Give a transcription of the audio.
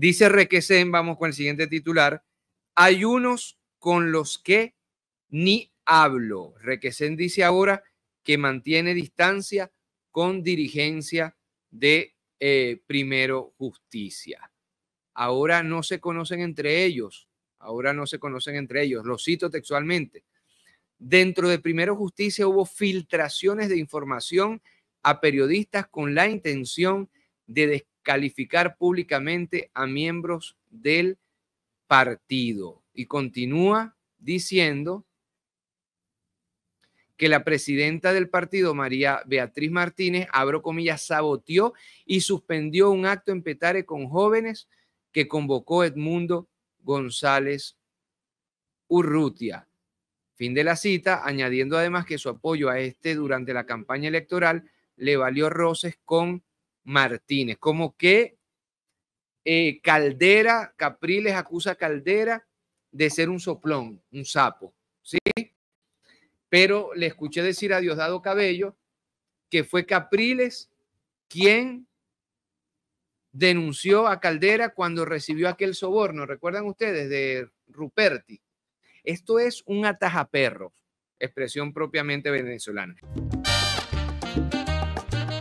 Dice Requesén, vamos con el siguiente titular, hay unos con los que ni hablo. Requesén dice ahora que mantiene distancia con dirigencia de eh, Primero Justicia. Ahora no se conocen entre ellos, ahora no se conocen entre ellos, lo cito textualmente. Dentro de Primero Justicia hubo filtraciones de información a periodistas con la intención de calificar públicamente a miembros del partido. Y continúa diciendo que la presidenta del partido, María Beatriz Martínez, abro comillas, saboteó y suspendió un acto en Petare con jóvenes que convocó Edmundo González Urrutia. Fin de la cita, añadiendo además que su apoyo a este durante la campaña electoral le valió roces con Martínez. Como que eh, Caldera, Capriles acusa a Caldera de ser un soplón, un sapo, ¿sí? Pero le escuché decir a Diosdado Cabello que fue Capriles quien denunció a Caldera cuando recibió aquel soborno, recuerdan ustedes, de Ruperti. Esto es un atajaperro, expresión propiamente venezolana